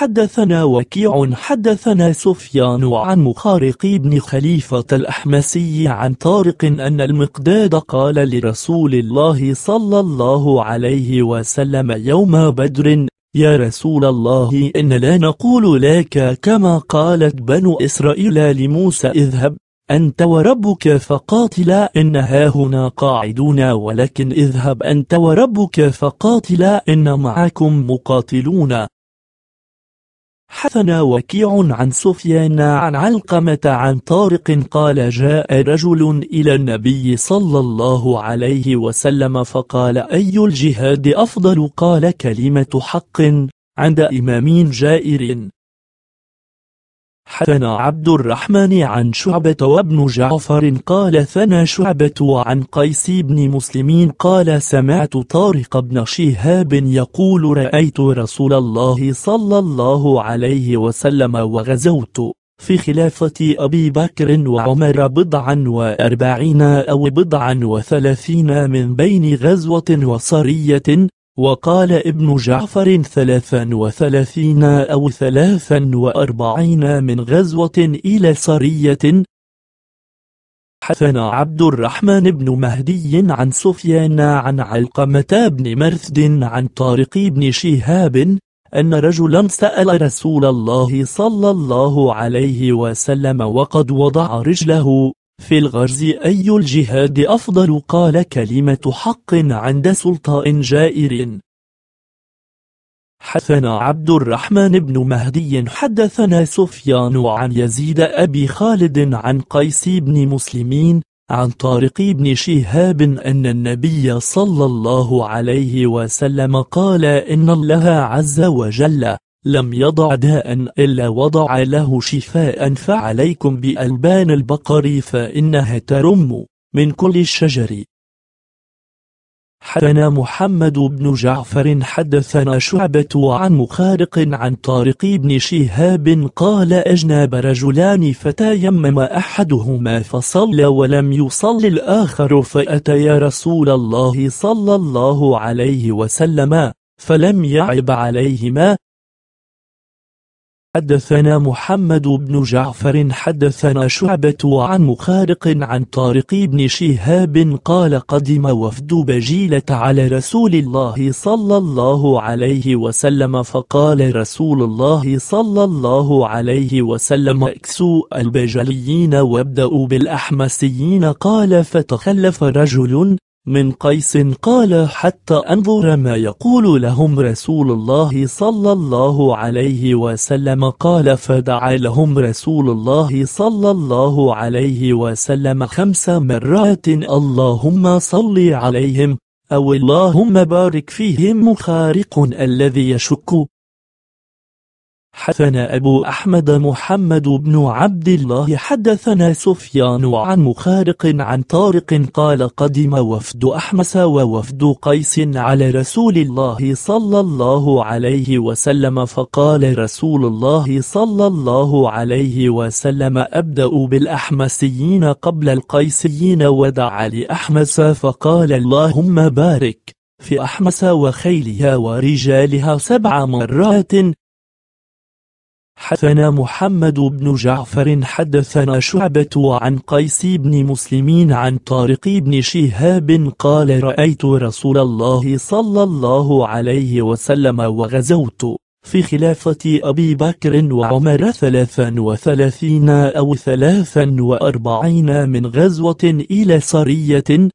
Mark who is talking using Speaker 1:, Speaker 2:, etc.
Speaker 1: حدثنا وكيع حدثنا سفيان عن مخارق بن خليفة الأحمسي عن طارق أن المقداد قال لرسول الله صلى الله عليه وسلم يوم بدر يا رسول الله إن لا نقول لك كما قالت بنو إسرائيل لموسى اذهب أنت وربك فقاتلا إن هاهنا قاعدون ولكن اذهب أنت وربك فقاتلا إن معكم مقاتلون حثنا وكيع عن سفيان عن علقمة عن طارق قال جاء رجل إلى النبي صلى الله عليه وسلم فقال أي الجهاد أفضل قال كلمة حق عند إمام جائر حدثنا عبد الرحمن عن شعبة وابن جعفر قال ثنى شعبة وعن قيس بن مسلمين قال سمعت طارق بن شهاب يقول رأيت رسول الله صلى الله عليه وسلم وغزوت في خلافة أبي بكر وعمر بضعا وأربعين أو بضعا وثلاثين من بين غزوة وصرية وقال ابن جعفر ثلاثا وثلاثين أو ثلاثا وأربعين من غزوة إلى صرية حثنا عبد الرحمن بن مهدي عن سفيان عن علقمة بن مرثد عن طارق بن شهاب أن رجلا سأل رسول الله صلى الله عليه وسلم وقد وضع رجله في الغرز أي الجهاد أفضل قال كلمة حق عند سلطاء جائر حدثنا عبد الرحمن بن مهدي حدثنا سفيان عن يزيد أبي خالد عن قيس بن مسلمين عن طارق بن شهاب أن النبي صلى الله عليه وسلم قال إن الله عز وجل لم يضع داء إلا وضع له شفاء فعليكم بألبان البقر فإنها ترم من كل الشجر حدثنا محمد بن جعفر حدثنا شعبة عن مخارق عن طارق بن شهاب قال أجناب رجلان فتيمم أحدهما فصلى ولم يصل الآخر فأتيا رسول الله صلى الله عليه وسلم فلم يعب عليهما حدثنا محمد بن جعفر حدثنا شعبة عن مخارق عن طارق بن شهاب قال قدم وفد بجيلة على رسول الله صلى الله عليه وسلم فقال رسول الله صلى الله عليه وسلم اكسوا البجليين وابدأوا بالأحمسيين قال فتخلف رجل من قيس قال حتى أنظر ما يقول لهم رسول الله صلى الله عليه وسلم قال فدعا لهم رسول الله صلى الله عليه وسلم خمس مرات اللهم صل عليهم أو اللهم بارك فيهم خارق الذي يشك حدثنا أبو أحمد محمد بن عبد الله حدثنا سفيان عن مخارق عن طارق قال قدم وفد أحمس ووفد قيس على رسول الله صلى الله عليه وسلم فقال رسول الله صلى الله عليه وسلم أبدأ بالأحمسيين قبل القيسيين ودعا لأحمس فقال اللهم بارك في أحمس وخيلها ورجالها سبع مرات حدثنا محمد بن جعفر حدثنا شعبة عن قيس بن مسلمين عن طارق بن شهاب قال رأيت رسول الله صلى الله عليه وسلم وغزوت في خلافة أبي بكر وعمر ثلاثا وثلاثين أو ثلاثا وأربعين من غزوة إلى سرية